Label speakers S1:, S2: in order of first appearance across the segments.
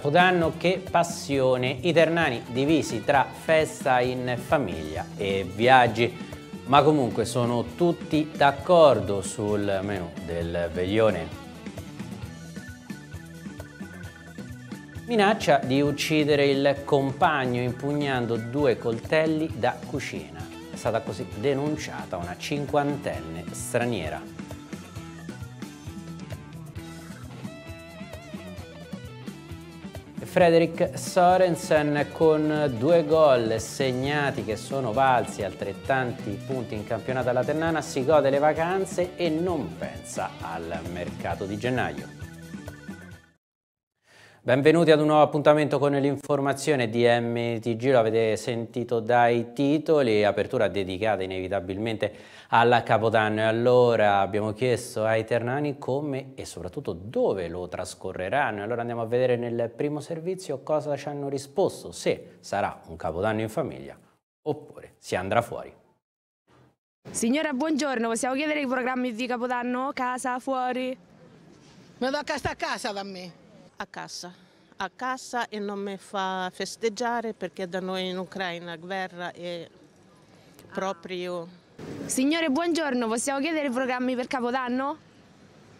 S1: Capodanno che passione, i ternani divisi tra festa in famiglia e viaggi. Ma comunque sono tutti d'accordo sul menù del veglione. Minaccia di uccidere il compagno impugnando due coltelli da cucina. È stata così denunciata una cinquantenne straniera. Frederick Sorensen con due gol segnati che sono valsi altrettanti punti in campionato alla Ternana si gode le vacanze e non pensa al mercato di gennaio. Benvenuti ad un nuovo appuntamento con l'informazione di MTG, lo avete sentito dai titoli, apertura dedicata inevitabilmente alla Capodanno e allora abbiamo chiesto ai ternani come e soprattutto dove lo trascorreranno, allora andiamo a vedere nel primo servizio cosa ci hanno risposto, se sarà un Capodanno in famiglia oppure si andrà fuori.
S2: Signora buongiorno, possiamo chiedere i programmi di Capodanno? Casa, fuori? Mi tocca stare a casa da me a casa,
S3: a casa e non mi fa festeggiare perché da noi in Ucraina guerra è proprio...
S2: Signore, buongiorno, possiamo chiedere i programmi per Capodanno?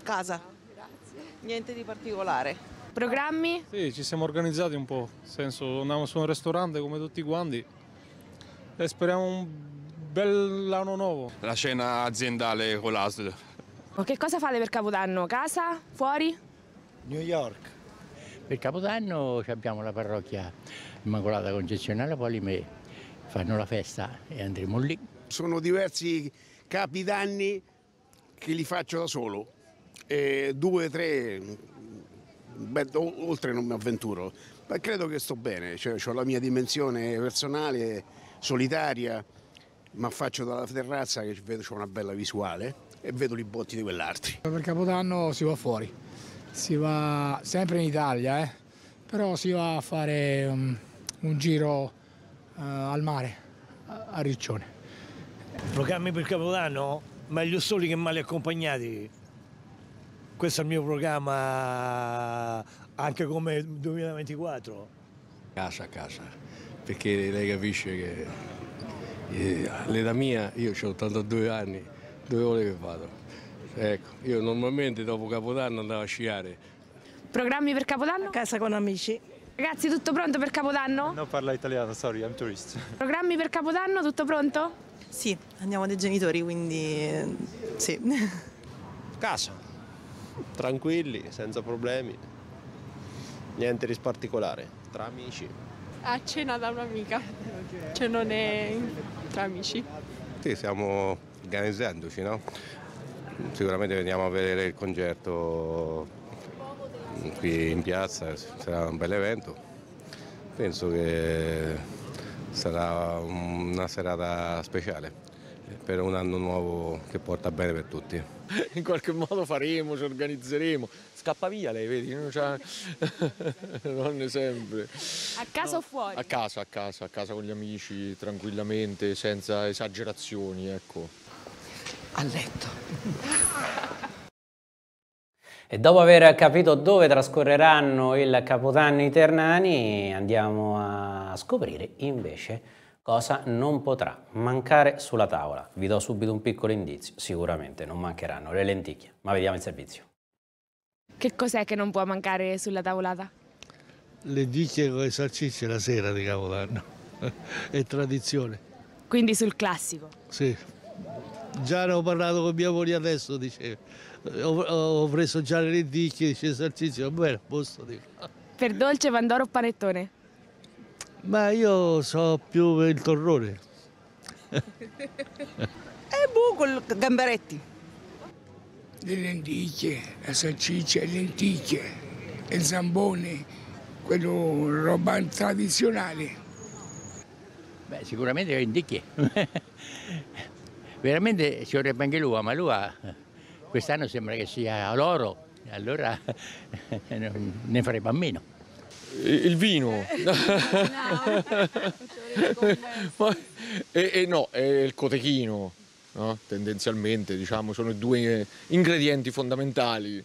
S2: Casa. Grazie. Niente di particolare. Programmi?
S4: Sì, ci siamo organizzati un po', nel senso andiamo su un ristorante come tutti quanti e speriamo un bel anno
S3: nuovo. La cena aziendale con l'ASL.
S2: Che cosa fate per Capodanno? Casa? Fuori?
S4: New York. Per Capodanno abbiamo la parrocchia Immacolata Concezione alla Polime, fanno la festa e andremo lì.
S3: Sono diversi capidanni che li faccio da solo, e due, tre, beh, oltre non mi avventuro, ma credo che sto bene, cioè, ho la mia dimensione personale, solitaria, ma faccio dalla terrazza che vedo c'è una bella visuale e vedo i botti di quell'altro.
S4: Per Capodanno si va fuori si va sempre in Italia, eh? però si va a fare um, un giro uh, al mare, a Riccione. Programmi per Capodanno? Meglio soli che male accompagnati. Questo è il mio programma anche come 2024.
S3: Casa, a casa, perché lei capisce che eh, all'età mia, io ho 82 anni, dove vuole che vado? Ecco, io normalmente dopo Capodanno andavo a sciare.
S2: Programmi per Capodanno? A casa con amici. Ragazzi, tutto pronto per Capodanno?
S4: Non parla italiano, sorry, I'm tourist.
S2: Programmi per Capodanno, tutto pronto? Sì, andiamo dai genitori, quindi sì.
S4: Casa, tranquilli,
S3: senza problemi, niente di particolare, tra amici.
S1: A cena da un'amica, cioè non è tra amici.
S3: Sì, stiamo organizzandoci, no? sicuramente veniamo a vedere il concerto mm, qui in piazza, sarà un bel evento. Penso che sarà una serata speciale per un anno nuovo che porta bene per tutti.
S4: In qualche modo faremo, ci organizzeremo. Scappa via lei, vedi? Non, donne sempre.
S2: A casa no. o fuori?
S4: A casa, a casa, a casa con gli amici, tranquillamente, senza esagerazioni, ecco
S1: a letto. E dopo aver capito dove trascorreranno il Capodanno i Ternani, andiamo a scoprire invece cosa non potrà mancare sulla tavola. Vi do subito un piccolo indizio, sicuramente non mancheranno le lenticchie, ma vediamo il servizio.
S2: Che cos'è che non può mancare sulla tavolata?
S4: Lenticchie con le salsicce la sera di Capodanno, è tradizione.
S2: Quindi sul classico?
S4: Sì. Già ne ho parlato con mia moglie adesso, diceva. Ho, ho preso già le lenticchie, dice esercizio, ma bene, posto di
S2: Per dolce, pandoro o panettone?
S4: Ma io so più per il torrone. e buco con gamberetti. Le lenticchie, la salsiccia, le lenticchie, il zambone, quello roba tradizionale. Beh, sicuramente le lenticchie. veramente ci vorrebbe anche l'uva, ma l'uva quest'anno sembra che sia l'oro, allora ne farebbe a meno. Il vino. ma, e, e, no, è il cotechino, no? tendenzialmente diciamo, sono i due ingredienti fondamentali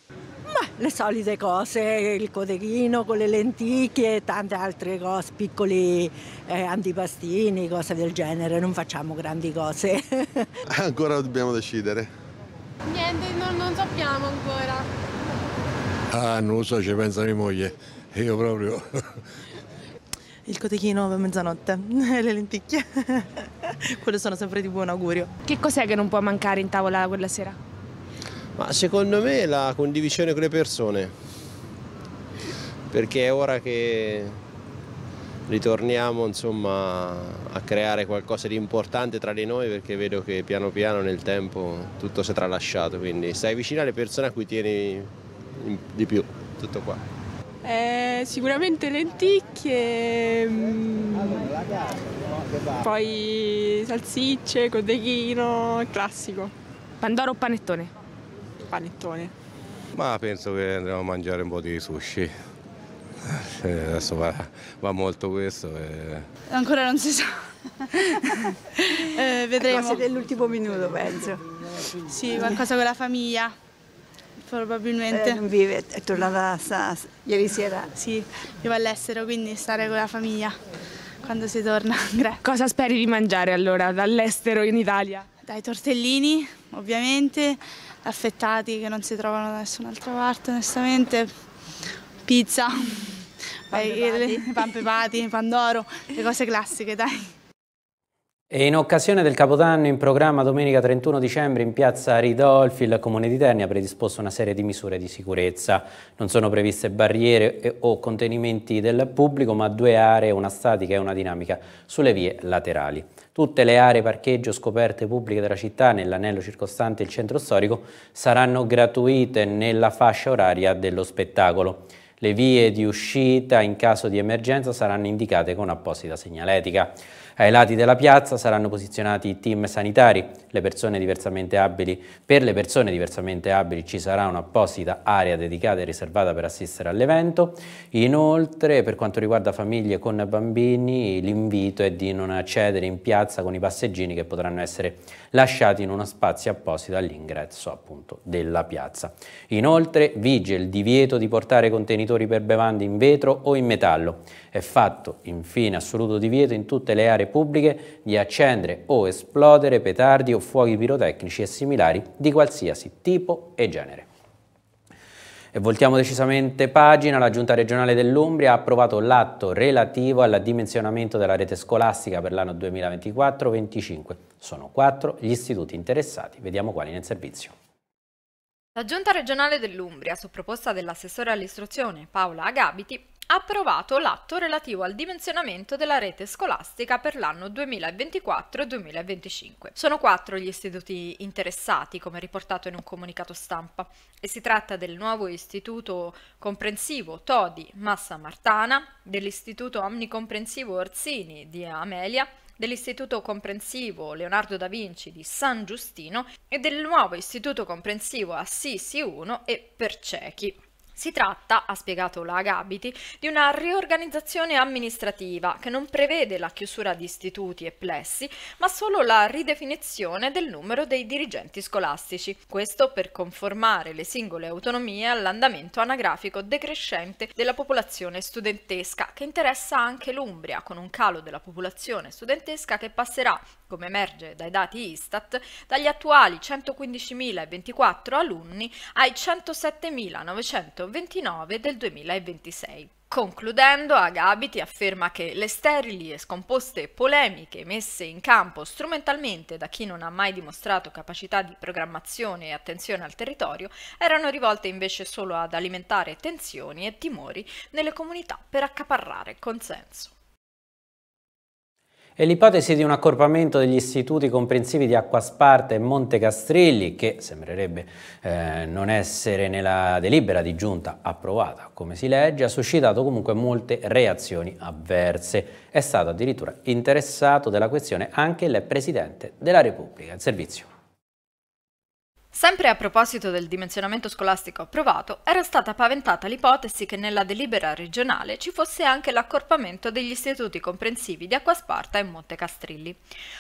S5: le solite cose, il codechino con le lenticchie e tante altre cose, piccoli eh, antipastini, cose del genere, non facciamo grandi cose.
S2: Ah, ancora dobbiamo decidere. Niente, non, non sappiamo ancora.
S3: Ah, non lo so, ci pensa mia moglie, io proprio.
S2: Il cotechino per mezzanotte, le lenticchie, quello sono sempre di buon augurio. Che cos'è che non può mancare in tavola quella sera?
S4: Ma secondo me la condivisione con le
S1: persone, perché è ora che ritorniamo insomma, a creare qualcosa di importante tra di noi perché vedo che piano
S3: piano nel tempo tutto si è tralasciato, quindi stai vicino alle persone a cui tieni di più, tutto qua.
S2: Eh, sicuramente lenticchie, mm, poi salsicce, codechino, classico. Pandoro o panettone? panettone?
S3: Ma penso che andremo a mangiare un po' di sushi. Eh, adesso va, va molto questo. E... Eh.
S5: Ancora non si sa. eh, ecco, vedremo. Cose dell'ultimo minuto, penso.
S2: Sì, qualcosa con la famiglia, probabilmente. Eh, non
S5: vive, è tornata sa,
S2: ieri sera. Sì, vivo all'estero, quindi stare con la famiglia quando si torna. Cosa speri di mangiare allora dall'estero in Italia? Dai tortellini, ovviamente, affettati che non si trovano da nessun'altra parte, onestamente. Pizza, pan pepati, pandoro, le cose classiche, dai.
S1: E in occasione del Capodanno in programma domenica 31 dicembre in piazza Ridolfi il Comune di Terni ha predisposto una serie di misure di sicurezza. Non sono previste barriere o contenimenti del pubblico ma due aree, una statica e una dinamica, sulle vie laterali tutte le aree parcheggio scoperte pubbliche della città nell'anello circostante il centro storico saranno gratuite nella fascia oraria dello spettacolo. Le vie di uscita in caso di emergenza saranno indicate con apposita segnaletica. Ai lati della piazza saranno posizionati i team sanitari, le persone diversamente abili. Per le persone diversamente abili ci sarà un'apposita area dedicata e riservata per assistere all'evento. Inoltre, per quanto riguarda famiglie con bambini, l'invito è di non accedere in piazza con i passeggini che potranno essere lasciati in uno spazio apposito all'ingresso appunto della piazza. Inoltre vige il divieto di portare contenitori per bevande in vetro o in metallo. È fatto infine assoluto divieto in tutte le aree aree pubbliche di accendere o esplodere petardi o fuochi pirotecnici e similari di qualsiasi tipo e genere. E voltiamo decisamente pagina, la Giunta regionale dell'Umbria ha approvato l'atto relativo all'addimensionamento della rete scolastica per l'anno 2024-25. Sono quattro gli istituti interessati, vediamo quali nel servizio.
S6: La Giunta regionale dell'Umbria, su proposta dell'assessore all'istruzione Paola Agabiti, approvato l'atto relativo al dimensionamento della rete scolastica per l'anno 2024-2025. Sono quattro gli istituti interessati, come riportato in un comunicato stampa, e si tratta del nuovo istituto comprensivo Todi Massa Martana, dell'istituto omnicomprensivo Orsini di Amelia, dell'Istituto Comprensivo Leonardo da Vinci di San Giustino e del nuovo Istituto Comprensivo Assisi 1 e per ciechi. Si tratta, ha spiegato la Agabiti, di una riorganizzazione amministrativa che non prevede la chiusura di istituti e plessi, ma solo la ridefinizione del numero dei dirigenti scolastici. Questo per conformare le singole autonomie all'andamento anagrafico decrescente della popolazione studentesca, che interessa anche l'Umbria, con un calo della popolazione studentesca che passerà, come emerge dai dati Istat, dagli attuali 115.024 alunni ai 107.900 129 del 2026. Concludendo, Agabiti afferma che le sterili e scomposte polemiche messe in campo strumentalmente da chi non ha mai dimostrato capacità di programmazione e attenzione al territorio erano rivolte invece solo ad alimentare tensioni e timori nelle comunità per accaparrare consenso.
S1: È l'ipotesi di un accorpamento degli istituti comprensivi di Acquasparte e Monte Castrilli, che sembrerebbe eh, non essere nella delibera di giunta approvata, come si legge, ha suscitato comunque molte reazioni avverse. È stato addirittura interessato della questione anche il Presidente della Repubblica. Il servizio.
S6: Sempre a proposito del dimensionamento scolastico approvato, era stata paventata l'ipotesi che nella delibera regionale ci fosse anche l'accorpamento degli istituti comprensivi di Acquasparta e Monte Castrilli.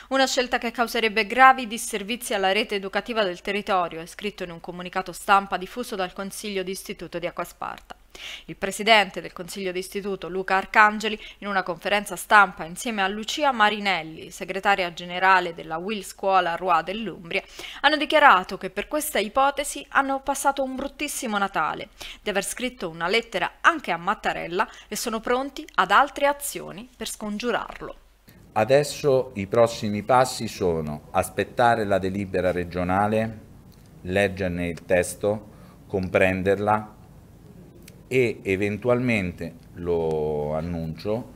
S6: Una scelta che causerebbe gravi disservizi alla rete educativa del territorio, è scritto in un comunicato stampa diffuso dal Consiglio di Istituto di Acquasparta. Il presidente del Consiglio d'Istituto, Luca Arcangeli, in una conferenza stampa insieme a Lucia Marinelli, segretaria generale della Will Scuola Rua dell'Umbria, hanno dichiarato che per questa ipotesi hanno passato un bruttissimo Natale, di aver scritto una lettera anche a Mattarella e sono pronti ad altre azioni per scongiurarlo.
S3: Adesso i prossimi passi sono aspettare la delibera regionale, leggerne il testo, comprenderla, e eventualmente, lo annuncio,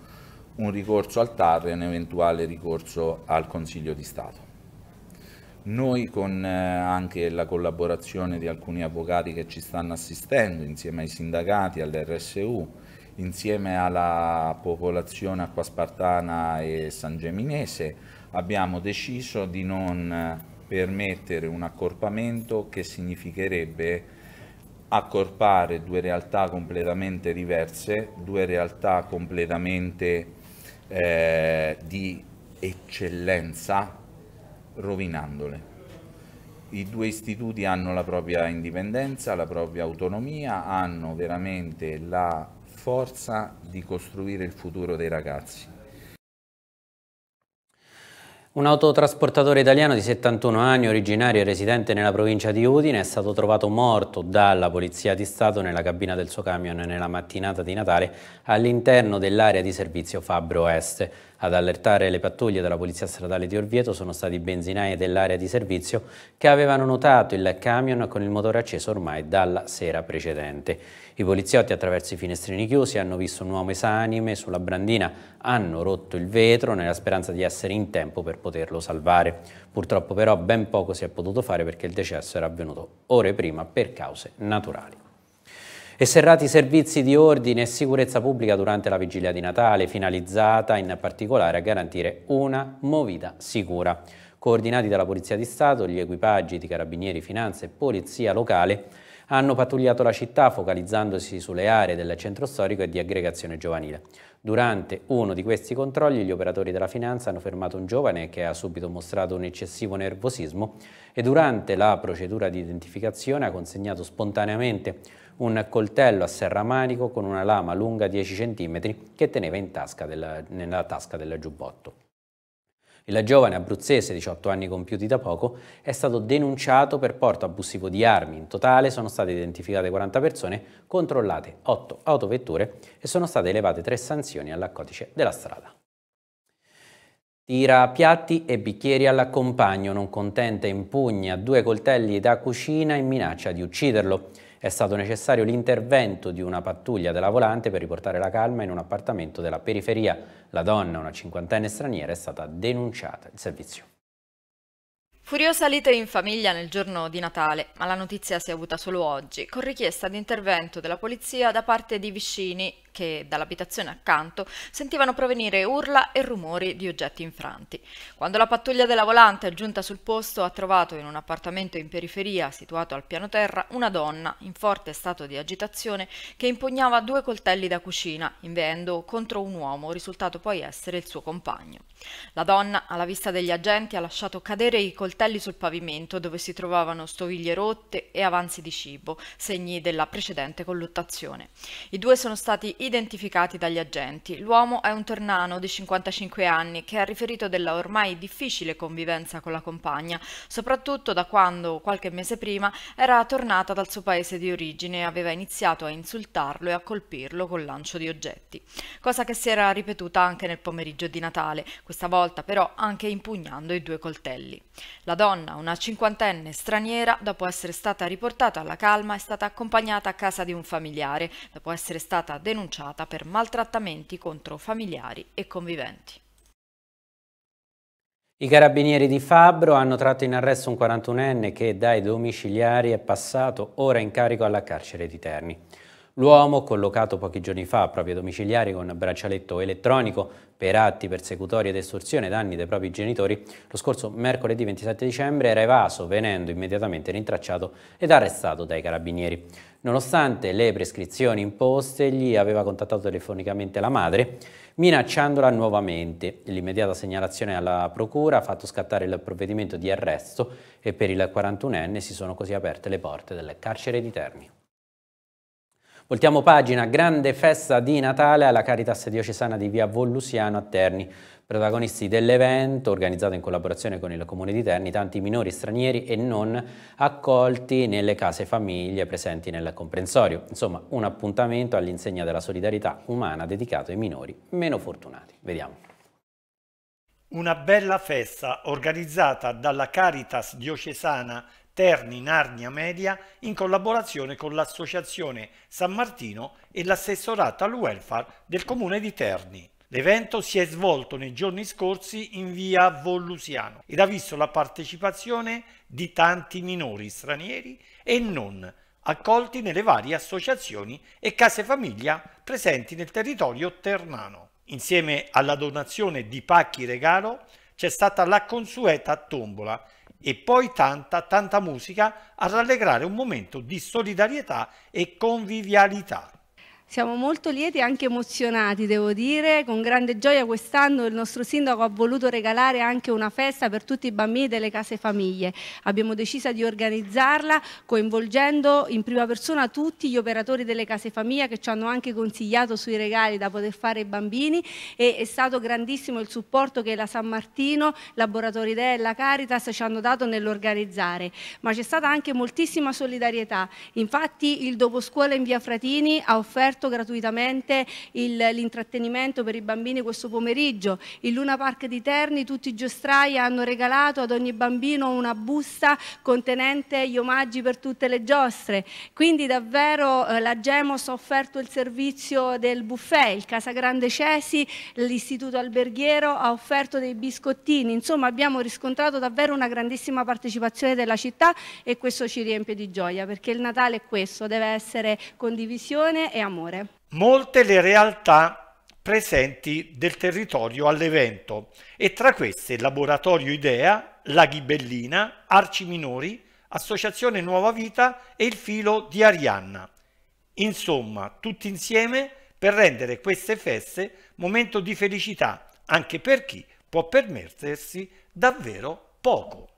S3: un ricorso al TAR e un eventuale ricorso al Consiglio di Stato. Noi con eh, anche la collaborazione di alcuni avvocati che ci stanno assistendo, insieme ai sindacati, all'RSU, insieme alla popolazione acquaspartana e sangeminese, abbiamo deciso di non eh, permettere un accorpamento che significherebbe accorpare due realtà completamente diverse, due realtà completamente eh, di eccellenza, rovinandole. I due istituti hanno la propria indipendenza, la propria autonomia, hanno veramente la forza di costruire il futuro dei ragazzi.
S1: Un autotrasportatore italiano di 71 anni, originario e residente nella provincia di Udine, è stato trovato morto dalla Polizia di Stato nella cabina del suo camion nella mattinata di Natale all'interno dell'area di servizio Fabbro Est. Ad allertare le pattuglie della Polizia Stradale di Orvieto sono stati benzinai dell'area di servizio che avevano notato il camion con il motore acceso ormai dalla sera precedente. I poliziotti attraverso i finestrini chiusi hanno visto un uomo esanime sulla brandina, hanno rotto il vetro nella speranza di essere in tempo per poterlo salvare. Purtroppo però ben poco si è potuto fare perché il decesso era avvenuto ore prima per cause naturali. E serrati servizi di ordine e sicurezza pubblica durante la vigilia di Natale, finalizzata in particolare a garantire una movita sicura. Coordinati dalla Polizia di Stato, gli equipaggi di Carabinieri, Finanze e Polizia Locale hanno pattugliato la città focalizzandosi sulle aree del centro storico e di aggregazione giovanile. Durante uno di questi controlli gli operatori della finanza hanno fermato un giovane che ha subito mostrato un eccessivo nervosismo e durante la procedura di identificazione ha consegnato spontaneamente un coltello a serramanico con una lama lunga 10 cm che teneva tasca del, nella tasca del giubbotto. Il giovane abruzzese, 18 anni compiuti da poco, è stato denunciato per porto abusivo di armi. In totale sono state identificate 40 persone, controllate 8 autovetture e sono state elevate 3 sanzioni alla codice della strada. Tira piatti e bicchieri all'accompagno, non contente impugna due coltelli da cucina in minaccia di ucciderlo. È stato necessario l'intervento di una pattuglia della volante per riportare la calma in un appartamento della periferia. La donna, una cinquantenne straniera, è stata denunciata. Il servizio.
S6: Furiosa lite in famiglia nel giorno di Natale, ma la notizia si è avuta solo oggi, con richiesta di intervento della polizia da parte di vicini che dall'abitazione accanto sentivano provenire urla e rumori di oggetti infranti. Quando la pattuglia della volante è giunta sul posto ha trovato in un appartamento in periferia, situato al piano terra, una donna in forte stato di agitazione che impugnava due coltelli da cucina, inveendo contro un uomo risultato poi essere il suo compagno. La donna, alla vista degli agenti, ha lasciato cadere i coltelli sul pavimento dove si trovavano stoviglie rotte e avanzi di cibo, segni della precedente colluttazione. I due sono stati identificati dagli agenti. L'uomo è un tornano di 55 anni che ha riferito della ormai difficile convivenza con la compagna, soprattutto da quando, qualche mese prima, era tornata dal suo paese di origine e aveva iniziato a insultarlo e a colpirlo col lancio di oggetti, cosa che si era ripetuta anche nel pomeriggio di Natale, questa volta però anche impugnando i due coltelli. La donna, una cinquantenne straniera, dopo essere stata riportata alla calma, è stata accompagnata a casa di un familiare, dopo essere stata denunciata denunciata per maltrattamenti contro familiari e conviventi.
S1: I carabinieri di Fabbro hanno tratto in arresto un 41enne che dai domiciliari è passato ora in carico alla carcere di Terni. L'uomo, collocato pochi giorni fa a propri domiciliari con braccialetto elettronico per atti persecutori ed estorsione danni dei propri genitori, lo scorso mercoledì 27 dicembre era evaso, venendo immediatamente rintracciato ed arrestato dai carabinieri. Nonostante le prescrizioni imposte, gli aveva contattato telefonicamente la madre, minacciandola nuovamente. L'immediata segnalazione alla procura ha fatto scattare il provvedimento di arresto e per il 41enne si sono così aperte le porte del carcere di Terni. Voltiamo pagina, grande festa di Natale alla Caritas Diocesana di via Volusiano a Terni. Protagonisti dell'evento, organizzato in collaborazione con il Comune di Terni, tanti minori stranieri e non accolti nelle case famiglie presenti nel comprensorio. Insomma, un appuntamento all'insegna della solidarietà umana dedicato ai minori meno fortunati. Vediamo.
S4: Una bella festa organizzata dalla Caritas diocesana Terni Narnia Media in collaborazione con l'Associazione San Martino e l'Assessorato al Welfare del Comune di Terni. L'evento si è svolto nei giorni scorsi in via Volusiano ed ha visto la partecipazione di tanti minori stranieri e non accolti nelle varie associazioni e case famiglia presenti nel territorio ternano. Insieme alla donazione di pacchi regalo c'è stata la consueta tombola e poi tanta, tanta musica a rallegrare un momento di solidarietà e convivialità.
S5: Siamo molto lieti e anche emozionati, devo dire. Con grande gioia quest'anno il nostro sindaco ha voluto regalare anche una festa per tutti i bambini delle case famiglie. Abbiamo deciso di organizzarla coinvolgendo in prima persona tutti gli operatori delle case famiglie che ci hanno anche consigliato sui regali da poter fare ai bambini e è stato grandissimo il supporto che la San Martino, Laboratori Idea e la Caritas ci hanno dato nell'organizzare. Ma c'è stata anche moltissima solidarietà. Infatti il Doposcuola in via Fratini ha offerto offerto gratuitamente l'intrattenimento per i bambini questo pomeriggio. Il Luna Park di Terni, tutti i giostrai hanno regalato ad ogni bambino una busta contenente gli omaggi per tutte le giostre. Quindi davvero eh, la Gemos ha offerto il servizio del buffet, il Casa Grande Cesi, l'Istituto Alberghiero ha offerto dei biscottini. Insomma abbiamo riscontrato davvero una grandissima partecipazione della città e questo ci riempie di gioia perché il Natale è questo, deve essere condivisione e amore. Signore.
S4: Molte le realtà presenti del territorio all'evento e tra queste Laboratorio Idea, La Ghibellina, Arci Minori, Associazione Nuova Vita e il filo di Arianna. Insomma, tutti insieme per rendere queste feste momento di felicità anche per chi può permettersi davvero poco.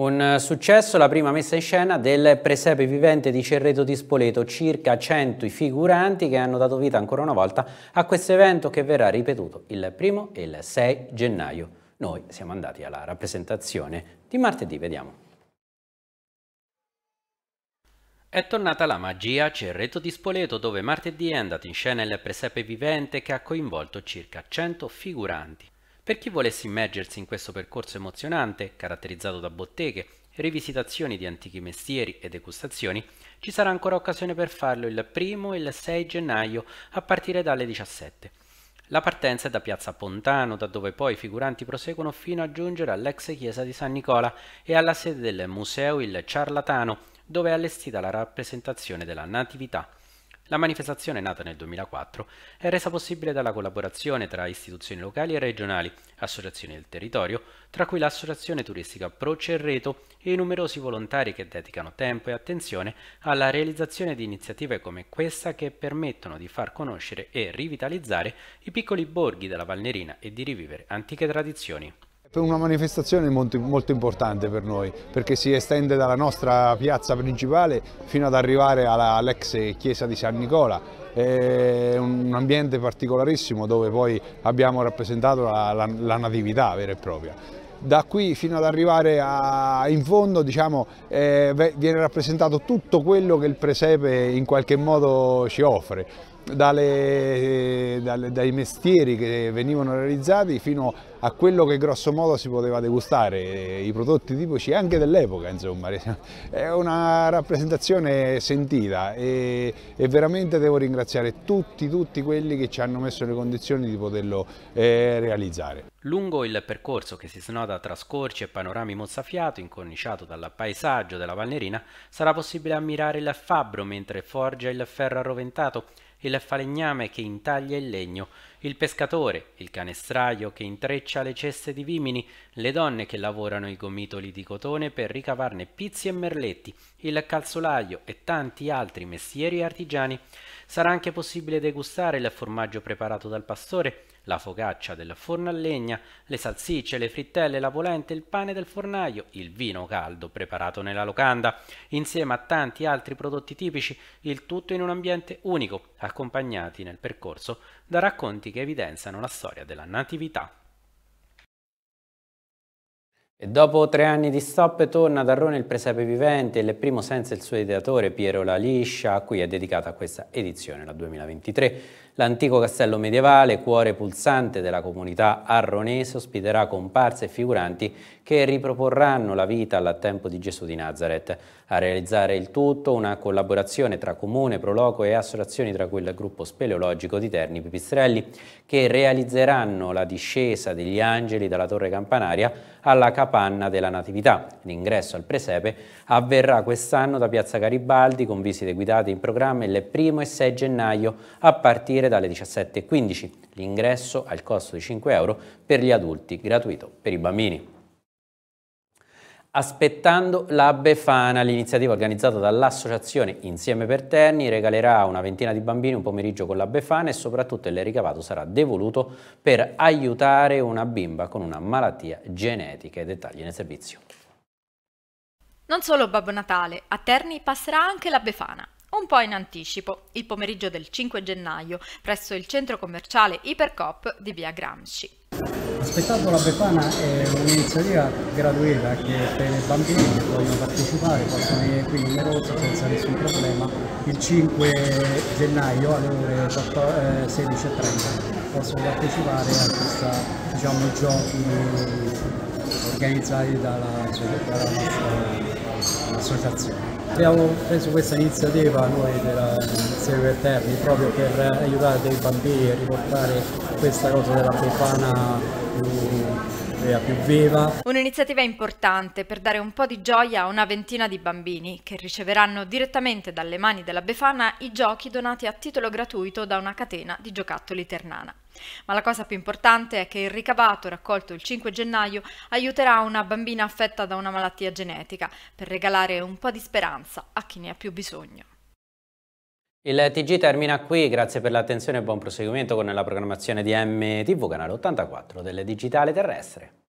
S1: Un eh, successo la prima messa in scena del presepe vivente di Cerreto di Spoleto, circa 100 i figuranti che hanno dato vita ancora una volta a questo evento che verrà ripetuto il primo e il 6 gennaio. Noi siamo andati alla rappresentazione di martedì, vediamo. È tornata la magia a Cerreto di Spoleto dove martedì è andato in scena il presepe vivente che ha coinvolto circa 100 figuranti. Per chi volesse immergersi in questo percorso emozionante, caratterizzato da botteghe, rivisitazioni di antichi mestieri e degustazioni, ci sarà ancora occasione per farlo il 1 e il 6 gennaio a partire dalle 17. La partenza è da Piazza Pontano, da dove poi i figuranti proseguono fino a giungere all'ex chiesa di San Nicola e alla sede del Museo Il Ciarlatano, dove è allestita la rappresentazione della Natività. La manifestazione, nata nel 2004, è resa possibile dalla collaborazione tra istituzioni locali e regionali, associazioni del territorio, tra cui l'Associazione Turistica Pro Cerreto e i numerosi volontari che dedicano tempo e attenzione alla realizzazione di iniziative come questa che permettono di far conoscere e rivitalizzare i piccoli borghi della Valnerina e di rivivere antiche tradizioni
S4: una manifestazione molto, molto, importante per noi perché si estende dalla nostra piazza principale fino ad arrivare all'ex chiesa di San Nicola. È un ambiente particolarissimo dove poi abbiamo rappresentato la, la, la natività vera e propria da qui fino ad arrivare a, in fondo diciamo, eh, viene rappresentato tutto quello che il presepe in qualche modo ci offre dalle, dalle, dai mestieri che venivano realizzati fino a quello che grosso modo si poteva degustare, eh, i prodotti tipici anche dell'epoca, insomma, è una rappresentazione sentita e, e, veramente devo ringraziare tutti, tutti quelli che ci hanno messo le condizioni di poterlo eh, realizzare.
S1: Lungo il percorso che si snoda tra scorci e panorami mozzafiato, incorniciato dal paesaggio della Valnerina, sarà possibile ammirare il fabbro mentre forgia il ferro arroventato il falegname che intaglia il legno, il pescatore, il canestraio che intreccia le ceste di vimini, le donne che lavorano i gomitoli di cotone per ricavarne pizzi e merletti, il calzolaio e tanti altri mestieri artigiani. Sarà anche possibile degustare il formaggio preparato dal pastore la focaccia del forno a legna, le salsicce, le frittelle, la polenta, il pane del fornaio, il vino caldo preparato nella locanda, insieme a tanti altri prodotti tipici, il tutto in un ambiente unico, accompagnati nel percorso da racconti che evidenziano la storia della natività. E dopo tre anni di stop torna ad Arrone il presepe vivente, il primo senza il suo ideatore Piero Laliscia, a cui è dedicata questa edizione, la 2023. L'antico castello medievale, cuore pulsante della comunità arronese, ospiterà comparse e figuranti che riproporranno la vita al tempo di Gesù di Nazareth. A realizzare il tutto una collaborazione tra comune, proloco e associazioni tra cui il gruppo speleologico di Terni Pipistrelli che realizzeranno la discesa degli angeli dalla torre campanaria alla capanna della Natività. L'ingresso al presepe avverrà quest'anno da Piazza Garibaldi con visite guidate in programma il 1 e 6 gennaio a partire partire dalle 17.15. L'ingresso ha il costo di 5 euro per gli adulti, gratuito per i bambini. Aspettando la Befana, l'iniziativa organizzata dall'associazione Insieme per Terni regalerà a una ventina di bambini un pomeriggio con la Befana e soprattutto il ricavato sarà devoluto per aiutare una bimba con una malattia genetica. I dettagli nel servizio.
S6: Non solo Babbo Natale, a Terni passerà anche la Befana. Un po' in anticipo, il pomeriggio del 5 gennaio, presso il centro commerciale Ipercop di via Gramsci.
S1: Aspettando la Befana è eh, un'iniziativa gratuita che per i bambini che vogliono partecipare possono venire qui numerosi senza nessun problema il 5 gennaio alle ore 16.30 eh, possono partecipare a questi diciamo, giochi organizzati dalla, dalla nostra associazione abbiamo preso questa iniziativa noi della Serie per Terni proprio per aiutare dei bambini a riportare questa cosa della Befana eh, più viva.
S6: Un'iniziativa importante per dare un po' di gioia a una ventina di bambini che riceveranno direttamente dalle mani della Befana i giochi donati a titolo gratuito da una catena di giocattoli ternana. Ma la cosa più importante è che il ricavato raccolto il 5 gennaio aiuterà una bambina affetta da una malattia genetica per regalare un po' di speranza a chi ne ha più bisogno.
S1: Il TG termina qui, grazie per l'attenzione e buon proseguimento con la programmazione di MTV, canale 84 del Digitale Terrestre.